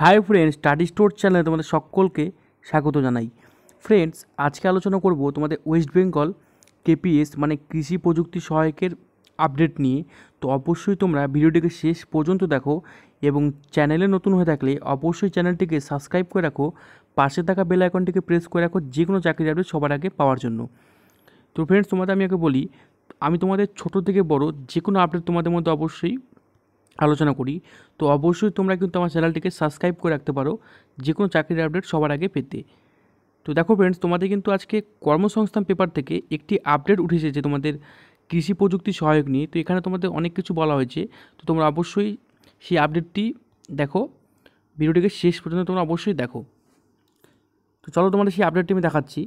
hi friends study store চ্যানেলে তোমাদের সকলকে স্বাগত জানাই ফ্রেন্ডস আজকে আলোচনা করব তোমাদের ওয়েস্ট বেঙ্গল কেপিএস মানে কৃষি প্রযুক্তি সহায়কের আপডেট নিয়ে তো অবশ্যই তোমরা ভিডিওটিকে শেষ পর্যন্ত দেখো এবং চ্যানেলে নতুন হয়ে থাকলে অবশ্যই চ্যানেলটিকে সাবস্ক্রাইব করে রাখো পাশে থাকা বেল আইকনটিকে প্রেস করে রাখো যে কোনো চাকরির আপডেট সবার আগে পাওয়ার জন্য তো ফ্রেন্ডস তোমাদের আমি আগে বলি আমি তোমাদের ছোট থেকে বড় যে কোনো আপডেট তোমাদের মধ্যে অবশ্যই আলোচনা করি তো অবশ্যই তোমরা কিন্তু আমার চ্যানেলটিকে সাবস্ক্রাইব করে রাখতে পারো যে কোনো চাকরির আপডেট সবার আগে পেতে তো দেখো ফ্রেন্ডস তোমাদের কিন্তু আজকে কর্মসংস্থান পেপার থেকে একটি আপডেট উঠেছে যে তোমাদের কৃষি প্রযুক্তি সহায়ক নিয়ে তো এখানে তোমাদের অনেক কিছু বলা হয়েছে তো তোমরা অবশ্যই সেই আপডেটটি দেখো ভিডিওটিকে শেষ পর্যন্ত তোমরা অবশ্যই দেখো তো চলো তোমাদের সেই আপডেটটি আমি দেখাচ্ছি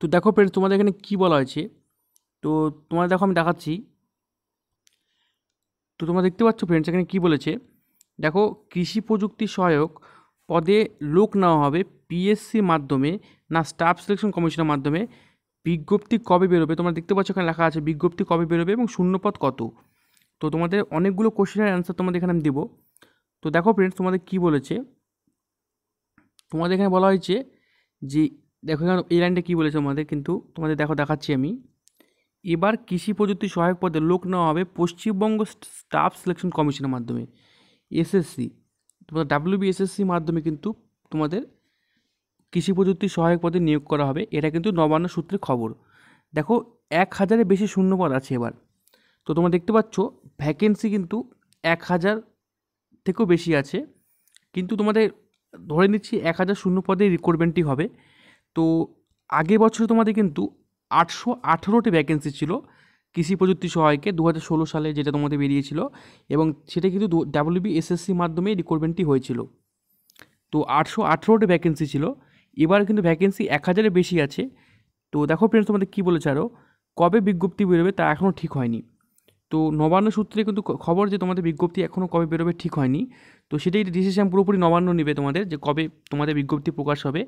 তো দেখো ফ্রেন্ডস তোমাদের এখানে কি বলা হয়েছে তো তোমাদের দেখো আমি দেখাচ্ছি তো তোমরা দেখতে পাচ্ছ ফ্রেন্ডস এখানে কী বলেছে দেখো কৃষি প্রযুক্তি সহায়ক পদে লোক নেওয়া হবে পিএসসি মাধ্যমে না স্টাফ সিলেকশন কমিশনের মাধ্যমে বিজ্ঞপ্তি কবে বেরোবে তোমরা দেখতে পাচ্ছ এখানে লেখা আছে বিজ্ঞপ্তি কবে বেরোবে এবং শূন্যপদ কত তো তোমাদের অনেকগুলো কোশ্চেনের অ্যান্সার তোমাদের এখানে আমি দেবো তো দেখো ফ্রেন্ডস তোমাদের কি বলেছে তোমাদের এখানে বলা হয়েছে যে দেখো এখানে এই লাইনটা কী বলেছে তোমাদের কিন্তু তোমাদের দেখো দেখাচ্ছি আমি এবার কৃষি প্রযুক্তি সহায়ক পদে লোক নেওয়া হবে পশ্চিমবঙ্গ স্টাফ সিলেকশন কমিশনের মাধ্যমে এসএসসি তোমাদের ডাব্লিউবিএসএসসি মাধ্যমে কিন্তু তোমাদের কৃষি প্রযুক্তি সহায়ক পদে নিয়োগ করা হবে এটা কিন্তু নবান্ন সূত্রে খবর দেখো এক হাজারের বেশি শূন্যপদ আছে এবার তো তোমরা দেখতে পাচ্ছ ভ্যাকেন্সি কিন্তু এক হাজার থেকেও বেশি আছে কিন্তু তোমাদের ধরে নিচ্ছি এক হাজার শূন্য পদে রিক্রুটমেন্টই হবে তো আগের বছর তোমাদের কিন্তু আটশো আঠেরোটি ভ্যাকেন্সি ছিল কৃষি প্রযুক্তি সহায়কে দু সালে যেটা তোমাদের বেরিয়েছিল এবং সেটা কিন্তু বি এসএসসি মাধ্যমে রিক্রুটমেন্টটি হয়েছিল তো আটশো আঠেরোটি ভ্যাকেন্সি ছিল এবার কিন্তু ভ্যাকেন্সি এক হাজারের বেশি আছে তো দেখো ফ্রেন্ডস তোমাদের কী বলেছে আরও কবে বিজ্ঞপ্তি বেরোবে তা এখনও ঠিক হয়নি তো নবান্ন সূত্রে কিন্তু খবর যে তোমাদের বিজ্ঞপ্তি এখনও কবে বেরোবে ঠিক হয়নি তো সেটাই ডিসিশন পুরোপুরি নবান্ন নেবে তোমাদের যে কবে তোমাদের বিজ্ঞপ্তি প্রকাশ হবে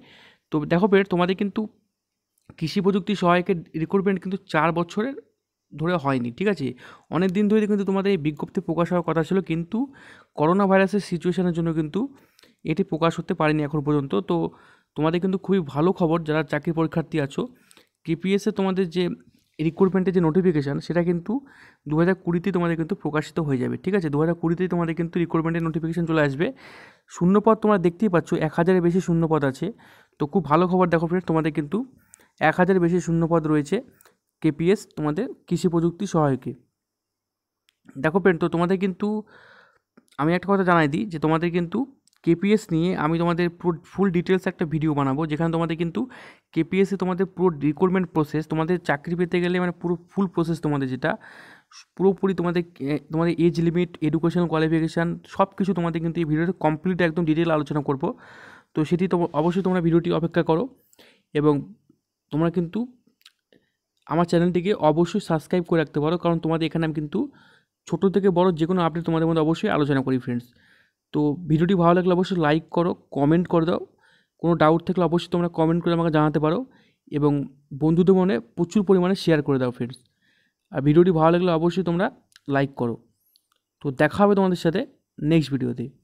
তো দেখো ফের তোমাদের কিন্তু কৃষি প্রযুক্তি সহায়কের রিক্রুটমেন্ট কিন্তু চার বছরের ধরে হয়নি ঠিক আছে অনেক দিন ধরে কিন্তু তোমাদের এই বিজ্ঞপ্তি প্রকাশ হওয়ার কথা ছিল কিন্তু করোনা ভাইরাসের সিচুয়েশানের জন্য কিন্তু এটি প্রকাশ হতে পারেনি এখন পর্যন্ত তো তোমাদের কিন্তু খুবই ভালো খবর যারা চাকরি পরীক্ষার্থী আছো কেপিএসে তোমাদের যে রিক্রুটমেন্টের যে নোটিফিকেশান সেটা কিন্তু দু হাজার কুড়িতেই তোমাদের কিন্তু প্রকাশিত হয়ে যাবে ঠিক আছে দু হাজার কুড়িতেই তোমাদের কিন্তু রিক্রুটমেন্টের নোটিফিকেশান চলে আসবে শূন্যপদ তোমরা দেখতেই পাচ্ছ এক হাজারের বেশি শূন্যপদ আছে তো খুব ভালো খবর দেখো ফ্রেন্ড তোমাদের কিন্তু এক হাজার বেশি শূন্যপদ রয়েছে কেপিএস তোমাদের কৃষি প্রযুক্তি সহায়কে দেখো পেন তো তোমাদের কিন্তু আমি একটা কথা জানাই দিই যে তোমাদের কিন্তু কেপিএস নিয়ে আমি তোমাদের পুরো ফুল ডিটেলস একটা ভিডিও বানাবো যেখানে তোমাদের কিন্তু কেপিএসে তোমাদের পুরো রিক্রুটমেন্ট প্রসেস তোমাদের চাকরি পেতে গেলে মানে পুরো ফুল প্রসেস তোমাদের যেটা পুরোপুরি তোমাদের তোমাদের এজ লিমিট এডুকেশন কোয়ালিফিকেশান সব কিছু তোমাদের কিন্তু এই ভিডিওটা কমপ্লিট একদম ডিটেল আলোচনা করব তো সেটি তো অবশ্যই তোমরা ভিডিওটি অপেক্ষা করো এবং তোমরা কিন্তু আমার চ্যানেলটিকে অবশ্যই সাবস্ক্রাইব করে রাখতে পারো কারণ তোমাদের এখানে আমি কিন্তু ছোট থেকে বড় যে কোনো আপডেট তোমাদের মধ্যে অবশ্যই আলোচনা করি ফ্রেন্ডস তো ভিডিওটি ভালো লাগলে অবশ্যই লাইক করো কমেন্ট করে দাও কোনো ডাউট থাকলে অবশ্যই তোমরা কমেন্ট করে আমাকে জানাতে পারো এবং বন্ধুদের মনে প্রচুর পরিমাণে শেয়ার করে দাও ফ্রেন্ডস আর ভিডিওটি ভালো লাগলে অবশ্যই তোমরা লাইক করো তো দেখা হবে তোমাদের সাথে নেক্সট ভিডিওতে